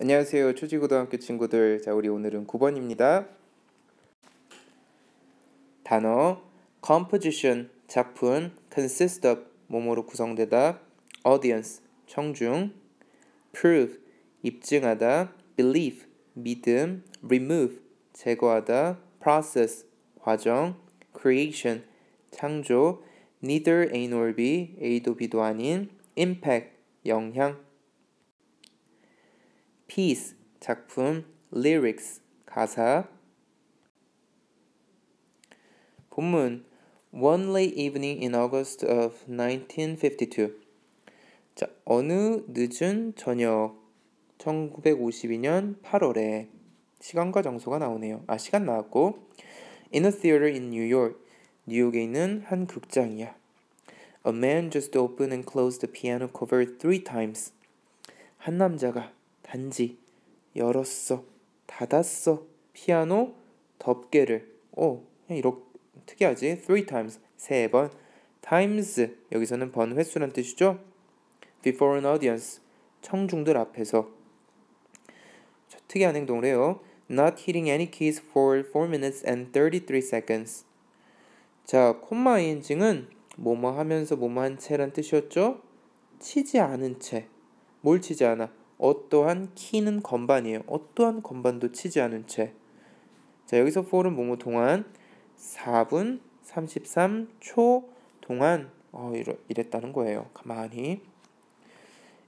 안녕하세요. 초지고등학교 친구들. 자, 우리 오늘은 9번입니다. 단어 composition 작품 consist of 뭐뭐로 구성되다 audience 청중 prove 입증하다 belief 믿음 remove 제거하다 process 과정 creation 창조 neither A nor B A도 B도 아닌 impact 영향 piece 작품, lyrics 가사 본문 One late evening in August of 1952 자, 어느 늦은 저녁 1952년 8월에 시간과 장소가 나오네요. 아, 시간 나왔고 In a theater in New York 뉴욕에 있는 한 극장이야. A man just opened and closed the piano cover three times. 한 남자가 반지, 열었어, 닫았어, 피아노, 덮개를. 오, 이렇게 특이하지? three times, 세 번. times, 여기서는 번 횟수란 뜻이죠? before an audience, 청중들 앞에서. 자, 특이한 행동을 해요. not hitting any keys for 4 minutes and 33 seconds. 자, 콤마 인칭은 뭐뭐 하면서 뭐뭐 한 채란 뜻이었죠? 치지 않은 채. 뭘 치지 않아? 어떠한 키는 건반이에요. 어떠한 건반도 치지 않은 채. 자, 여기서 4는 뭐뭐 동안 4분 33초 동안 어, 이러, 이랬다는 거예요. 가만히.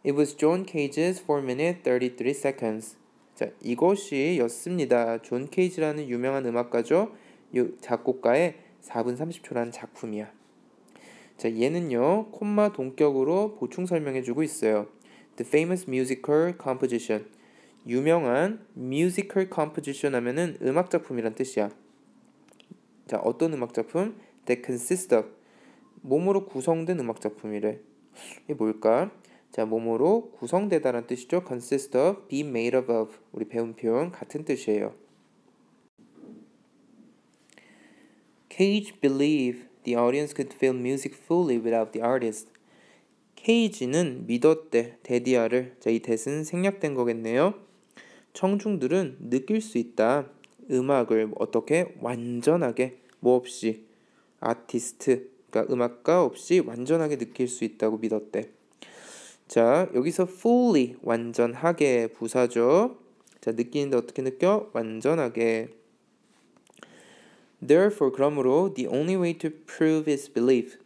It was John Cage's 4 minute 33 seconds. 자, 이것이 였습니다. 존 케이지라는 유명한 음악가죠. 작곡가의 4분 30초라는 작품이야. 자, 얘는요, 콤마 동격으로 보충 설명해 주고 있어요. The famous musical composition. 유명한 musical composition 하면은 음악 작품이란 뜻이야. 자, 어떤 음악 작품? That consist of 몸으로 구성된 음악 작품이래. 이게 뭘까? 자, 몸으로 구성되다란 뜻이죠. consist of, be made of of. 우리 배운 표현 같은 뜻이에요. Cage believed the audience could feel music fully without the artist. 헤이지는 믿었대 데디아를 자이 데스는 생략된 거겠네요. 청중들은 느낄 수 있다. 음악을 어떻게 완전하게 뭐 없이 아티스트 그러니까 음악가 없이 완전하게 느낄 수 있다고 믿었대. 자 여기서 fully 완전하게 부사죠. 자 느끼는데 어떻게 느껴? 완전하게. Therefore 그러므로 the only way to prove his belief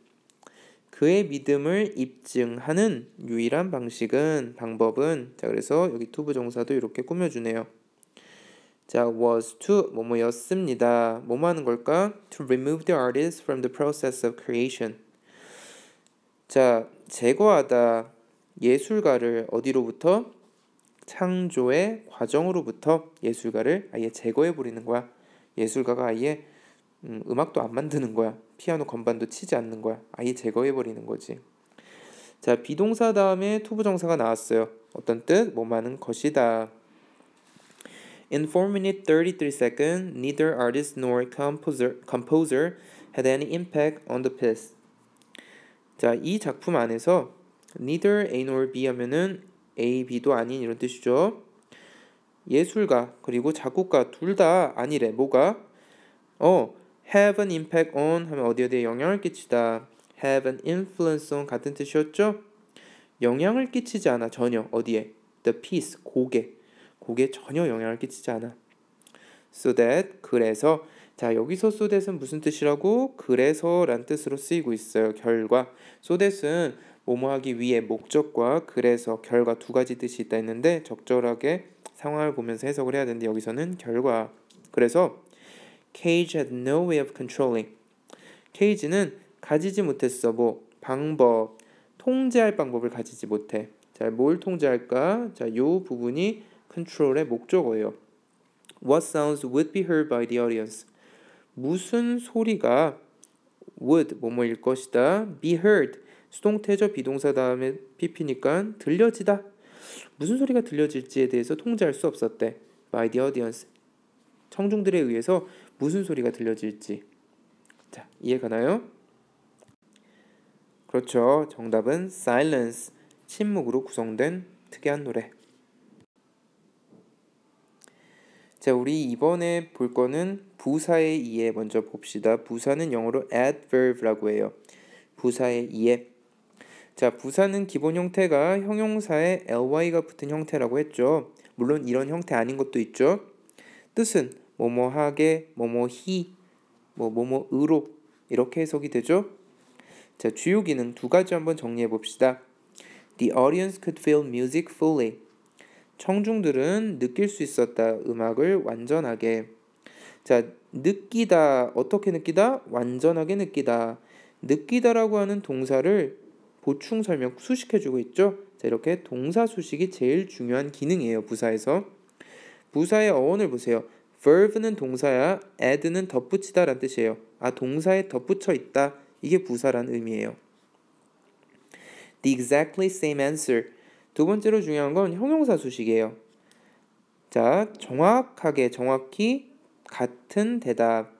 그의 믿음을 입증하는 유일한 방식은 방법은 자 그래서 여기 투부 정사도 이렇게 꾸며주네요. 자 was to 뭐뭐였습니다. 뭐뭐 하는 걸까? To remove the artist from the process of creation. 자 제거하다 예술가를 어디로부터 창조의 과정으로부터 예술가를 아예 제거해 버리는 거야. 예술가가 아예 음, 음악도 안 만드는 거야. 피아노 건반도 치지 않는 거야. 아예 제거해버리는 거지. 자, 비동사 다음에 투부정사가 나왔어요. 어떤 뜻? 뭐 많은 것이다. In 4 minute 33 seconds, neither artist nor composer, composer had any impact on the piece. 자, 이 작품 안에서 neither A nor B 하면은 A, B도 아닌 이런 뜻이죠. 예술가 그리고 작곡가 둘 다 아니래. 뭐가? 어, have an impact on 하면 어디 어디에 영향을 끼치다. have an influence on 같은 뜻이었죠? 영향을 끼치지 않아 전혀 어디에 the piece 고개 고개 전혀 영향을 끼치지 않아. so that 그래서 자 여기서 so that은 무슨 뜻이라고 그래서란 뜻으로 쓰이고 있어요. 결과 so that은 뭐뭐하기 위해 목적과 그래서 결과 두 가지 뜻이 있다 했는데 적절하게 상황을 보면서 해석을 해야 되는데 여기서는 결과 그래서 Cage had no way of controlling. Cage는 가지지 못했어. 뭐 방법, 통제할 방법을 가지지 못해. 자, 뭘 통제할까? 자, 요 부분이 control의 목적어예요. What sounds would be heard by the audience? 무슨 소리가 would 뭐뭐일 것이다. be heard 수동태죠 비동사 다음에 pp니까 들려지다. 무슨 소리가 들려질지에 대해서 통제할 수 없었대. by the audience 청중들에 의해서 무슨 소리가 들려질지. 자, 이해가나요? 그렇죠. 정답은 silence, 침묵으로 구성된 특이한 노래. 자, 우리 이번에 볼 거는 부사의 이해 먼저 봅시다. 부사는 영어로 adverb라고 해요. 부사의 이해. 자, 부사는 기본 형태가 형용사에 ly가 붙은 형태라고 했죠. 물론 이런 형태 아닌 것도 있죠. 뜻은 뭐뭐하게, 뭐뭐히, 뭐 뭐뭐으로 이렇게 해석이 되죠. 자, 주요 기능 두 가지 한번 정리해 봅시다. The audience could feel music fully. 청중들은 느낄 수 있었다. 음악을 완전하게. 자, 느끼다. 어떻게 느끼다? 완전하게 느끼다. 느끼다라고 하는 동사를 보충 설명 수식해 주고 있죠. 자, 이렇게 동사 수식이 제일 중요한 기능이에요. 부사에서. 부사의 어원을 보세요. verve는 동사야, add는 덧붙이다 란 뜻이에요. 아, 동사에 덧붙여 있다. 이게 부사란 의미예요. The exactly same answer. 두 번째로 중요한 건 형용사 수식이에요. 자, 정확하게, 정확히 같은 대답.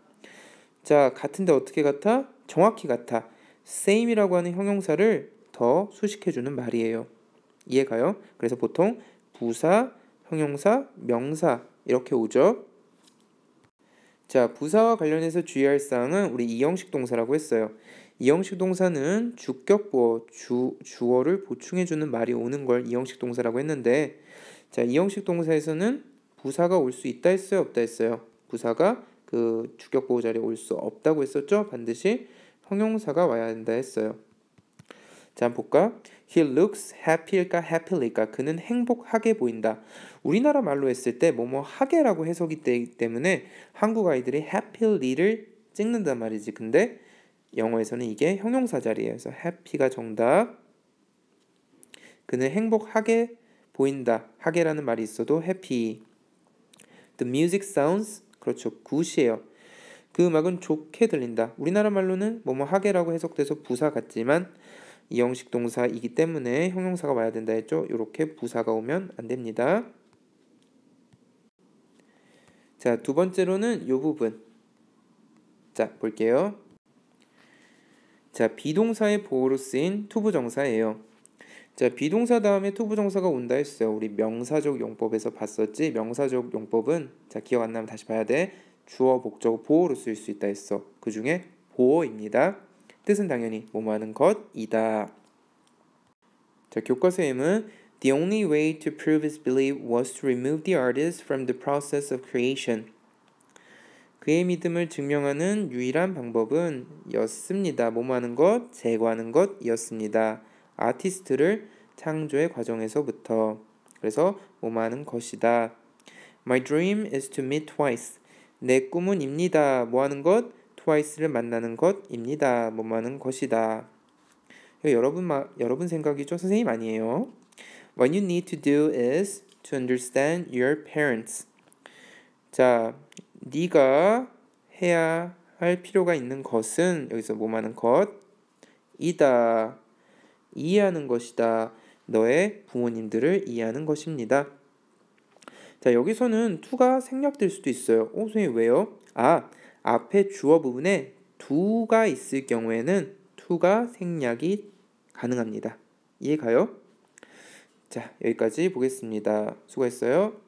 자, 같은데 어떻게 같아? 정확히 같아. same이라고 하는 형용사를 더 수식해주는 말이에요. 이해가요? 그래서 보통 부사, 형용사, 명사 이렇게 오죠. 자, 부사와 관련해서 주의할 사항은 우리 이형식 동사라고 했어요. 이형식 동사는 주격보어, 주, 주어를 보충해주는 말이 오는 걸 이형식 동사라고 했는데 자, 이형식 동사에서는 부사가 올 수 있다 했어요? 없다 했어요? 부사가 그 주격보호 자리에 올 수 없다고 했었죠? 반드시 형용사가 와야 한다 했어요. 자, 볼까? He looks happy일까 h a p p i l y 일까 그는 행복하게 보인다. 우리나라 말로 했을 때 뭐 뭐 하게라고 해석이 되기 때문에 한국 아이들이 happy를 찍는단 말이지. 근데 영어에서는 이게 형용사 자리에요 그래서 happy가 정답. 그는 행복하게 보인다. 하게라는 말이 있어도 happy. The music sounds 그렇죠. 굿이에요. 그 음악은 좋게 들린다. 우리나라 말로는 뭐 뭐 하게라고 해석돼서 부사 같지만 이 형식 동사이기 때문에 형용사가 와야 된다 했죠. 이렇게 부사가 오면 안 됩니다. 자, 두 번째로는 이 부분. 자, 볼게요. 자, 비동사의 보호로 쓰인 투부정사예요. 자, 비동사 다음에 투부정사가 온다 했어요. 우리 명사적 용법에서 봤었지. 명사적 용법은 자, 기억 안 나면 다시 봐야 돼. 주어, 목적, 보호로 쓸 수 있다 했어. 그 중에 보호입니다. 뜻은 당연히 뭐뭐하는 것이다. 자, 교과서 M은 The only way to prove his belief was to remove the artist from the process of creation. 그의 믿음을 증명하는 유일한 방법은 였습니다. 뭐뭐하는 것, 제거하는 것이었습니다. 아티스트를 창조의 과정에서부터. 그래서 뭐뭐하는 것이다. My dream is to meet twice. 내 꿈은 입니다. 뭐하는 것? 트와이스를 만나는 것입니다. 뭐하는 것이다. 여러분 마, 여러분 생각이죠. 선생님 아니에요. What you need to do is to understand your parents. 자, 네가 해야 할 필요가 있는 것은 여기서 뭐하는 것이다. 이해하는 것이다. 너의 부모님들을 이해하는 것입니다. 자, 여기서는 t 가 생략될 수도 있어요. 오, 어, 선생님 왜요? 아, 앞에 주어 부분에 두가 있을 경우에는 투가 생략이 가능합니다. 이해가요? 자, 여기까지 보겠습니다. 수고했어요.